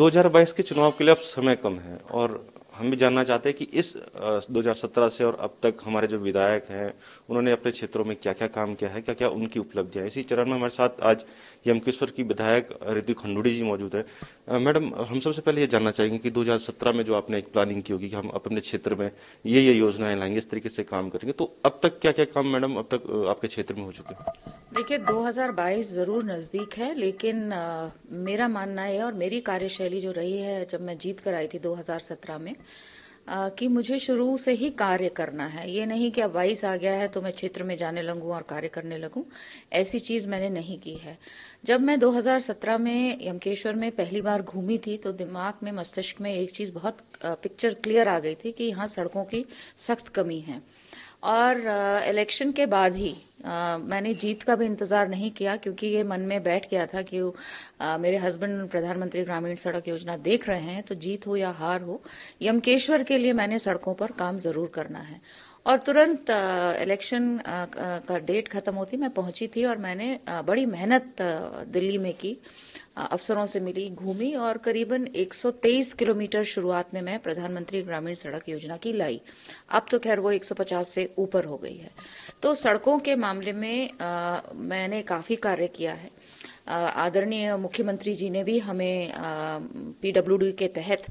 2022 के चुनाव के लिए अब समय कम है और हम भी जानना चाहते हैं कि इस 2017 से और अब तक हमारे जो विधायक हैं उन्होंने अपने क्षेत्रों में क्या क्या काम किया है क्या क्या उनकी उपलब्धियां इसी चरण में हमारे साथ आज यमकेश्वर की विधायक रिद्धि खंडूड़ी जी मौजूद है मैडम हम सबसे पहले ये जानना चाहेंगे कि 2017 में जो आपने एक प्लानिंग की होगी कि हम अपने क्षेत्र में ये ये योजनाएं लाएंगे इस तरीके से काम करेंगे तो अब तक क्या क्या काम मैडम अब तक आपके क्षेत्र में हो चुके देखिए 2022 जरूर नजदीक है लेकिन आ, मेरा मानना है और मेरी कार्यशैली जो रही है जब मैं जीत कर आई थी 2017 में कि मुझे शुरू से ही कार्य करना है ये नहीं कि अब वाइस आ गया है तो मैं क्षेत्र में जाने लगूँ और कार्य करने लगूँ ऐसी चीज़ मैंने नहीं की है जब मैं 2017 में यमकेश्वर में पहली बार घूमी थी तो दिमाग में मस्तिष्क में एक चीज़ बहुत पिक्चर क्लियर आ गई थी कि यहाँ सड़कों की सख्त कमी है और इलेक्शन के बाद ही आ, मैंने जीत का भी इंतज़ार नहीं किया क्योंकि ये मन में बैठ गया था कि आ, मेरे हस्बैंड प्रधानमंत्री ग्रामीण सड़क योजना देख रहे हैं तो जीत हो या हार हो यमकेश्वर के लिए मैंने सड़कों पर काम ज़रूर करना है और तुरंत इलेक्शन का डेट ख़त्म होती मैं पहुंची थी और मैंने बड़ी मेहनत दिल्ली में की अफसरों से मिली घूमी और करीबन 123 किलोमीटर शुरुआत में मैं प्रधानमंत्री ग्रामीण सड़क योजना की लाई अब तो खैर वो 150 से ऊपर हो गई है तो सड़कों के मामले में आ, मैंने काफ़ी कार्य किया है आदरणीय मुख्यमंत्री जी ने भी हमें पीडब्ल्यू के तहत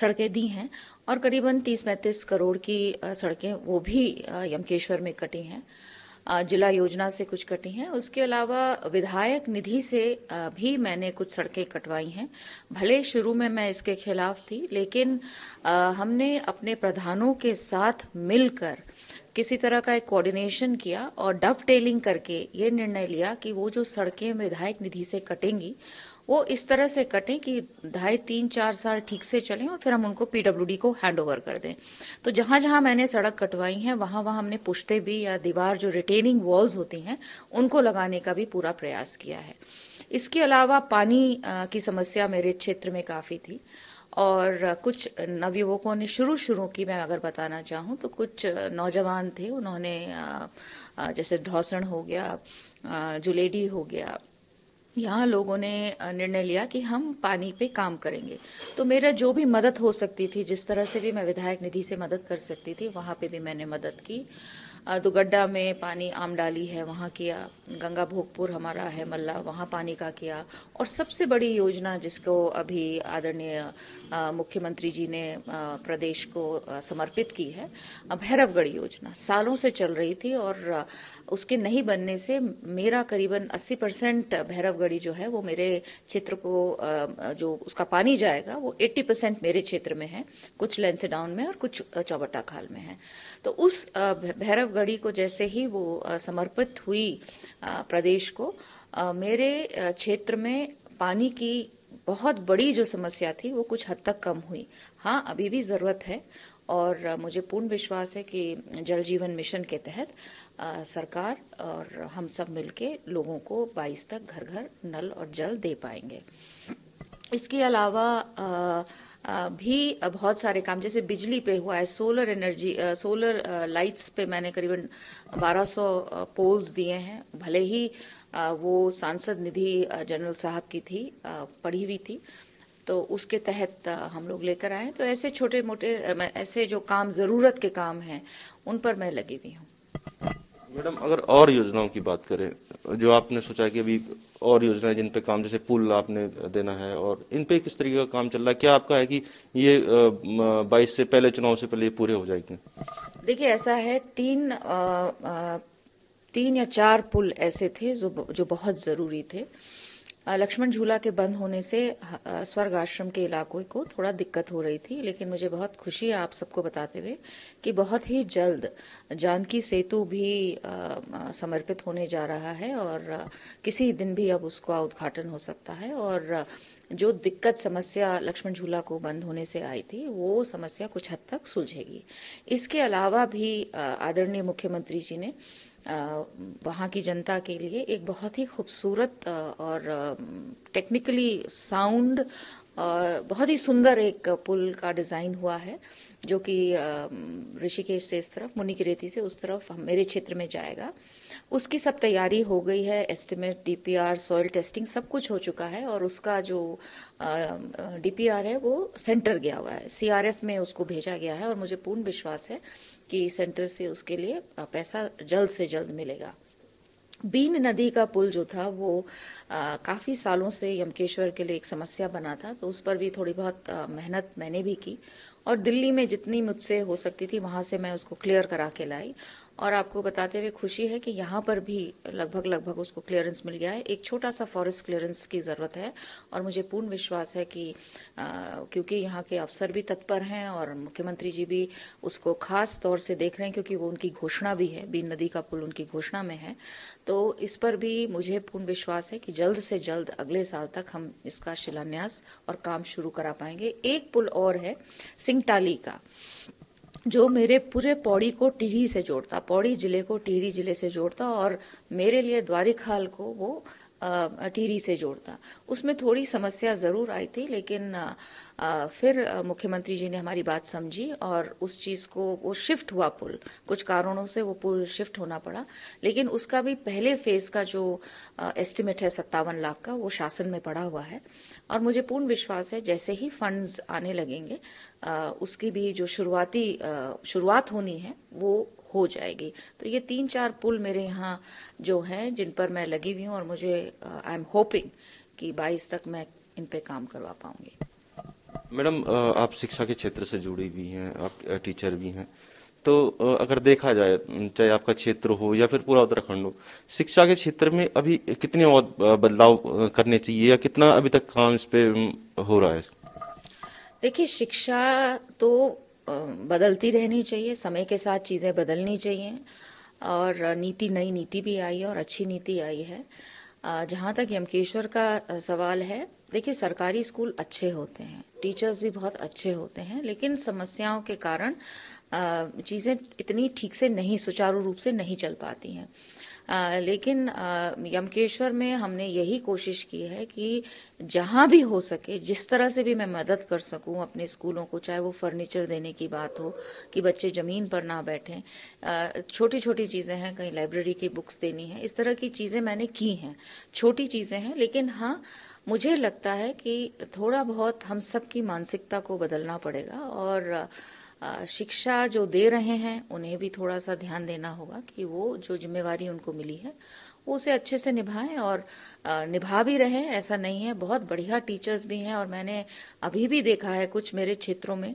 सड़कें दी हैं और करीबन तीस पैंतीस करोड़ की सड़कें वो भी यमकेश्वर में कटी हैं जिला योजना से कुछ कटी हैं उसके अलावा विधायक निधि से भी मैंने कुछ सड़कें कटवाई हैं भले शुरू में मैं इसके खिलाफ थी लेकिन हमने अपने प्रधानों के साथ मिलकर किसी तरह का एक कोऑर्डिनेशन किया और डफ टेलिंग करके ये निर्णय लिया कि वो जो सड़कें विधायक निधि से कटेंगी वो इस तरह से कटें कि ढाई तीन चार साल ठीक से चलें और फिर हम उनको पीडब्ल्यू को हैंड ओवर कर दें तो जहाँ जहाँ मैंने सड़क कटवाई है वहाँ वहाँ हमने पुश्ते भी या दीवार जो रिटेनिंग वॉल्स होती हैं उनको लगाने का भी पूरा प्रयास किया है इसके अलावा पानी की समस्या मेरे क्षेत्र में काफ़ी थी और कुछ नवयुवकों ने शुरू शुरू की मैं अगर बताना चाहूँ तो कुछ नौजवान थे उन्होंने जैसे ढौसण हो गया जुलेडी हो गया यहाँ लोगों ने निर्णय लिया कि हम पानी पे काम करेंगे तो मेरा जो भी मदद हो सकती थी जिस तरह से भी मैं विधायक निधि से मदद कर सकती थी वहाँ पे भी मैंने मदद की दुगड्डा में पानी आमडाली है वहाँ किया गंगा भोगपुर हमारा है मल्ला वहाँ पानी का किया और सबसे बड़ी योजना जिसको अभी आदरणीय मुख्यमंत्री जी ने प्रदेश को समर्पित की है भैरवगढ़ योजना सालों से चल रही थी और उसके नहीं बनने से मेरा करीबन 80 परसेंट भैरवगढ़ी जो है वो मेरे क्षेत्र को जो उसका पानी जाएगा वो 80 परसेंट मेरे क्षेत्र में है कुछ लेंसेडाउन में और कुछ चौबट्टा खाल में है तो उस भैरव घड़ी को जैसे ही वो समर्पित हुई प्रदेश को मेरे क्षेत्र में पानी की बहुत बड़ी जो समस्या थी वो कुछ हद तक कम हुई हाँ अभी भी ज़रूरत है और मुझे पूर्ण विश्वास है कि जल जीवन मिशन के तहत सरकार और हम सब मिलके लोगों को 22 तक घर घर नल और जल दे पाएंगे इसके अलावा आ, भी बहुत सारे काम जैसे बिजली पे हुआ है सोलर एनर्जी सोलर लाइट्स पे मैंने करीबन 1200 पोल्स दिए हैं भले ही वो सांसद निधि जनरल साहब की थी पढ़ी हुई थी तो उसके तहत हम लोग लेकर आए तो ऐसे छोटे मोटे ऐसे जो काम ज़रूरत के काम हैं उन पर मैं लगी हुई हूँ मैडम अगर और योजनाओं की बात करें जो आपने सोचा कि अभी और योजनाएं जिन पे काम जैसे पुल आपने देना है और इन पे किस तरीके का काम चल रहा है क्या आपका है कि ये बाईस से पहले चुनाव से पहले पूरे हो जाएंगे देखिए ऐसा है तीन आ, आ, तीन या चार पुल ऐसे थे जो जो बहुत जरूरी थे लक्ष्मण झूला के बंद होने से स्वर्ग आश्रम के इलाकों को थोड़ा दिक्कत हो रही थी लेकिन मुझे बहुत खुशी है आप सबको बताते हुए कि बहुत ही जल्द जानकी सेतु भी समर्पित होने जा रहा है और किसी दिन भी अब उसका उद्घाटन हो सकता है और जो दिक्कत समस्या लक्ष्मण झूला को बंद होने से आई थी वो समस्या कुछ हद तक सुलझेगी इसके अलावा भी आदरणीय मुख्यमंत्री जी ने वहाँ की जनता के लिए एक बहुत ही खूबसूरत और टेक्निकली साउंड बहुत ही सुंदर एक पुल का डिज़ाइन हुआ है जो कि ऋषिकेश से इस तरफ मुनि की रेती से उस तरफ मेरे क्षेत्र में जाएगा उसकी सब तैयारी हो गई है एस्टिमेट डीपीआर सॉइल टेस्टिंग सब कुछ हो चुका है और उसका जो डीपीआर है वो सेंटर गया हुआ है सीआरएफ में उसको भेजा गया है और मुझे पूर्ण विश्वास है कि सेंटर से उसके लिए पैसा जल्द से जल्द मिलेगा बीन नदी का पुल जो था वो काफ़ी सालों से यमकेश्वर के लिए एक समस्या बना था तो उस पर भी थोड़ी बहुत आ, मेहनत मैंने भी की और दिल्ली में जितनी मुझसे हो सकती थी वहाँ से मैं उसको क्लियर करा के लाई और आपको बताते हुए खुशी है कि यहाँ पर भी लगभग लगभग उसको क्लियरेंस मिल गया है एक छोटा सा फॉरेस्ट क्लियरेंस की ज़रूरत है और मुझे पूर्ण विश्वास है कि आ, क्योंकि यहाँ के अफसर भी तत्पर हैं और मुख्यमंत्री जी भी उसको खास तौर से देख रहे हैं क्योंकि वो उनकी घोषणा भी है बीन नदी का पुल उनकी घोषणा में है तो इस पर भी मुझे पूर्ण विश्वास है कि जल्द से जल्द अगले साल तक हम इसका शिलान्यास और काम शुरू करा पाएंगे एक पुल और है सिंगटाली का जो मेरे पूरे पौड़ी को टिहरी से जोड़ता पौड़ी जिले को टिहरी जिले से जोड़ता और मेरे लिए द्वारिकाल को वो टिहरी से जोड़ता उसमें थोड़ी समस्या ज़रूर आई थी लेकिन फिर मुख्यमंत्री जी ने हमारी बात समझी और उस चीज़ को वो शिफ्ट हुआ पुल कुछ कारणों से वो पुल शिफ्ट होना पड़ा लेकिन उसका भी पहले फेज़ का जो एस्टिमेट है सत्तावन लाख का वो शासन में पड़ा हुआ है और मुझे पूर्ण विश्वास है जैसे ही फंड्स आने लगेंगे उसकी भी जो शुरुआती शुरुआत होनी है वो हो जाएगी तो ये तीन चार पुल मेरे यहाँ जो हैं जिन पर मैं लगी हुई हूँ और मुझे आई एम होपिंग कि बाईस तक मैं इन पे काम करवा पाऊंगी मैडम आप शिक्षा के क्षेत्र से जुड़ी भी हैं आप टीचर भी हैं तो अगर देखा जाए चाहे आपका क्षेत्र हो या फिर पूरा उत्तराखंड हो शिक्षा के क्षेत्र में अभी कितने और बदलाव करने चाहिए या कितना अभी तक काम इस पे हो रहा है देखिए शिक्षा तो बदलती रहनी चाहिए समय के साथ चीज़ें बदलनी चाहिए और नीति नई नीति भी आई है और अच्छी नीति आई है जहाँ तक यमकेश्वर का सवाल है देखिए सरकारी स्कूल अच्छे होते हैं टीचर्स भी बहुत अच्छे होते हैं लेकिन समस्याओं के कारण चीज़ें इतनी ठीक से नहीं सुचारू रूप से नहीं चल पाती हैं आ, लेकिन आ, यमकेश्वर में हमने यही कोशिश की है कि जहाँ भी हो सके जिस तरह से भी मैं मदद कर सकूँ अपने स्कूलों को चाहे वो फर्नीचर देने की बात हो कि बच्चे ज़मीन पर ना बैठें छोटी छोटी चीज़ें हैं कहीं लाइब्रेरी की बुक्स देनी है इस तरह की चीज़ें मैंने की हैं छोटी चीज़ें हैं लेकिन हाँ मुझे लगता है कि थोड़ा बहुत हम सबकी मानसिकता को बदलना पड़ेगा और शिक्षा जो दे रहे हैं उन्हें भी थोड़ा सा ध्यान देना होगा कि वो जो जिम्मेवारी उनको मिली है वो उसे अच्छे से निभाएं और निभा भी रहे हैं ऐसा नहीं है बहुत बढ़िया टीचर्स भी हैं और मैंने अभी भी देखा है कुछ मेरे क्षेत्रों में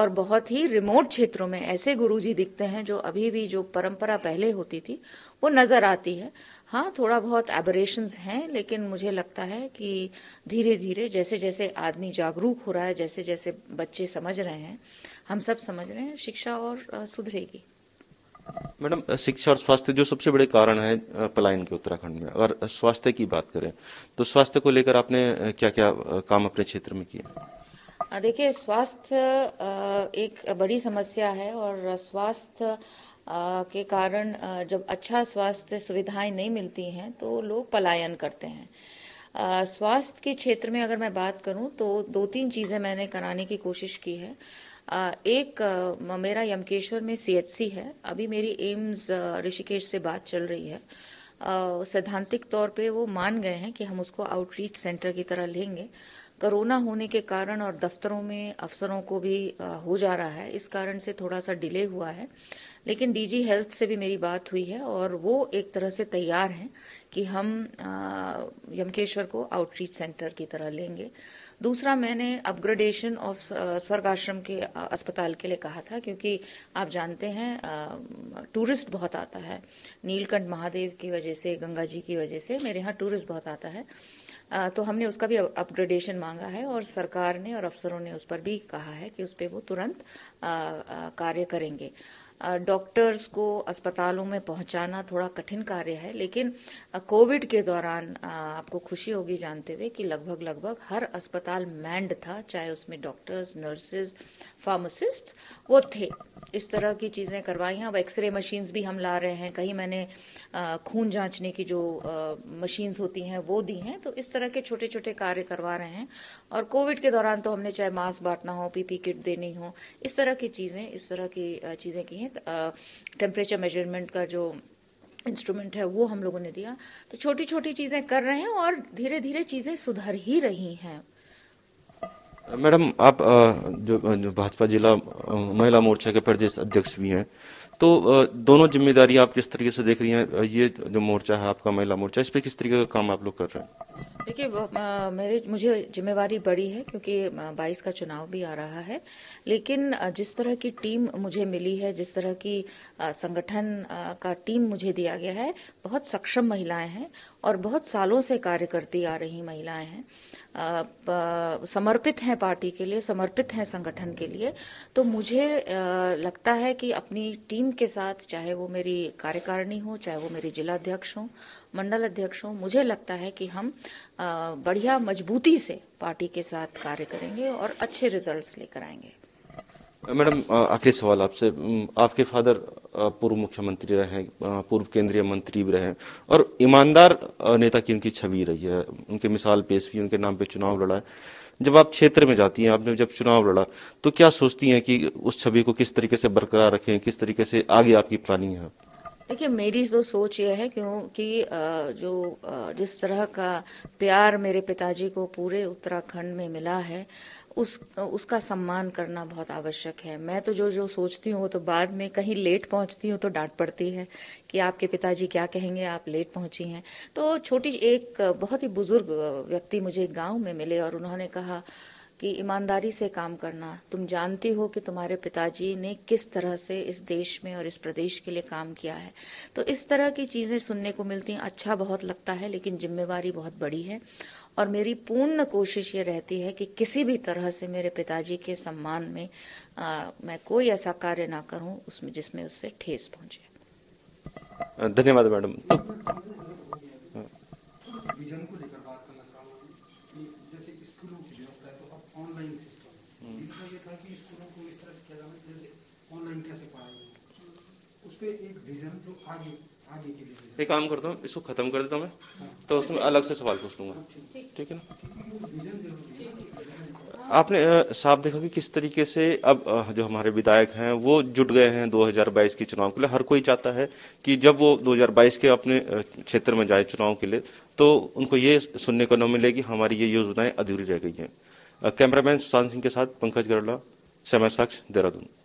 और बहुत ही रिमोट क्षेत्रों में ऐसे गुरुजी दिखते हैं जो अभी भी जो परंपरा पहले होती थी वो नज़र आती है हाँ थोड़ा बहुत एबरेशंस हैं लेकिन मुझे लगता है कि धीरे धीरे जैसे जैसे आदमी जागरूक हो रहा है जैसे जैसे बच्चे समझ रहे हैं हम सब समझ रहे हैं शिक्षा और सुधरेगी मैडम शिक्षा और स्वास्थ्य जो सबसे बड़े कारण है पलायन के उत्तराखंड में अगर स्वास्थ्य की बात करें तो स्वास्थ्य को लेकर आपने क्या क्या काम अपने क्षेत्र में किया देखिए स्वास्थ्य एक बड़ी समस्या है और स्वास्थ्य के कारण जब अच्छा स्वास्थ्य सुविधाएं नहीं मिलती हैं तो लोग पलायन करते हैं स्वास्थ्य के क्षेत्र में अगर मैं बात करूं तो दो तीन चीज़ें मैंने कराने की कोशिश की है एक मेरा यमकेश्वर में सीएचसी है अभी मेरी एम्स ऋषिकेश से बात चल रही है सैद्धांतिक तौर पे वो मान गए हैं कि हम उसको आउटरीच सेंटर की तरह लेंगे कोरोना होने के कारण और दफ्तरों में अफसरों को भी हो जा रहा है इस कारण से थोड़ा सा डिले हुआ है लेकिन डीजी हेल्थ से भी मेरी बात हुई है और वो एक तरह से तैयार हैं कि हम यमकेश्वर को आउटरीच सेंटर की तरह लेंगे दूसरा मैंने अपग्रेडेशन ऑफ स्वर्ग आश्रम के अस्पताल के लिए कहा था क्योंकि आप जानते हैं टूरिस्ट बहुत आता है नीलकंठ महादेव की वजह से गंगा जी की वजह से मेरे यहाँ टूरिस्ट बहुत आता है तो हमने उसका भी अपग्रेडेशन मांगा है और सरकार ने और अफसरों ने उस पर भी कहा है कि उस पर वो तुरंत कार्य करेंगे डॉक्टर्स को अस्पतालों में पहुंचाना थोड़ा कठिन कार्य है लेकिन कोविड के दौरान आपको खुशी होगी जानते हुए कि लगभग लगभग हर अस्पताल मैंड था चाहे उसमें डॉक्टर्स नर्सेज फार्मासिस्ट वो थे इस तरह की चीज़ें करवाई हैं अब एक्सरे मशीन्स भी हम ला रहे हैं कहीं मैंने खून जांचने की जो मशीन्स होती हैं वो दी हैं तो इस तरह के छोटे छोटे कार्य करवा रहे हैं और कोविड के दौरान तो हमने चाहे मास्क बांटना हो पीपी किट देनी हो इस तरह की चीज़ें इस तरह की चीज़ें की हैं टेम्परेचर मेजरमेंट का जो इंस्ट्रूमेंट है वो हम लोगों ने दिया तो छोटी छोटी चीज़ें कर रहे हैं और धीरे धीरे चीज़ें सुधर ही रही हैं मैडम आप जो, भाजपा जिला महिला मोर्चा के प्रदेश अध्यक्ष भी हैं तो दोनों जिम्मेदारी आप किस तरीके से देख रही हैं ये जो मोर्चा है आपका महिला मोर्चा इस पर किस तरीके का काम आप लोग कर रहे हैं देखिए मेरे मुझे जिम्मेवारी बड़ी है क्योंकि 22 का चुनाव भी आ रहा है लेकिन जिस तरह की टीम मुझे मिली है जिस तरह की संगठन का टीम मुझे दिया गया है बहुत सक्षम महिलाएं हैं और बहुत सालों से कार्य करती आ रही महिलाएं हैं समर्पित हैं पार्टी के लिए समर्पित हैं संगठन के लिए तो मुझे लगता है कि अपनी टीम के साथ चाहे वो मेरी कार्यकारिणी हो चाहे वो मेरे जिला अध्यक्ष हों मंडल अध्यक्ष हों मुझे लगता है कि हम बढ़िया मजबूती से पार्टी के साथ कार्य करेंगे और अच्छे रिजल्ट्स लेकर आएंगे मैडम आखिरी सवाल आपसे आपके फादर पूर्व मुख्यमंत्री रहे पूर्व केंद्रीय मंत्री भी रहे और ईमानदार नेता की उनकी छवि रही है उनके मिसाल पेश भी उनके नाम पे चुनाव लड़ा है जब आप क्षेत्र में जाती हैं आपने जब चुनाव लड़ा तो क्या सोचती हैं कि उस छवि को किस तरीके से बरकरार रखें किस तरीके से आगे आपकी प्लानिंग है देखिए मेरी तो सोच यह है क्योंकि जो जिस तरह का प्यार मेरे पिताजी को पूरे उत्तराखंड में मिला है उस उसका सम्मान करना बहुत आवश्यक है मैं तो जो जो सोचती हूँ तो बाद में कहीं लेट पहुँचती हूँ तो डांट पड़ती है कि आपके पिताजी क्या कहेंगे आप लेट पहुँची हैं तो छोटी एक बहुत ही बुजुर्ग व्यक्ति मुझे गाँव में मिले और उन्होंने कहा कि ईमानदारी से काम करना तुम जानती हो कि तुम्हारे पिताजी ने किस तरह से इस देश में और इस प्रदेश के लिए काम किया है तो इस तरह की चीज़ें सुनने को मिलती हैं अच्छा बहुत लगता है लेकिन जिम्मेवारी बहुत बड़ी है और मेरी पूर्ण कोशिश ये रहती है कि किसी भी तरह से मेरे पिताजी के सम्मान में आ, मैं कोई ऐसा कार्य ना करूं उसमें जिसमें उससे ठेस पहुंचे धन्यवाद मैडम तो, हम्म। तो एक विजन जो आगे एक काम करता हूँ इसको खत्म कर देता हूँ मैं हाँ। तो उसमें अलग से सवाल पूछ लूंगा ठीक है ना आपने साफ देखा कि किस तरीके से अब जो हमारे विधायक हैं वो जुट गए हैं 2022 के चुनाव के लिए हर कोई चाहता है कि जब वो 2022 के अपने क्षेत्र में जाए चुनाव के लिए तो उनको ये सुनने को न मिले कि हमारी ये योजनाएं अधूरी रह गई हैं कैमरामैन सुशांत सिंह के साथ पंकज गरला समय साक्ष देहरादून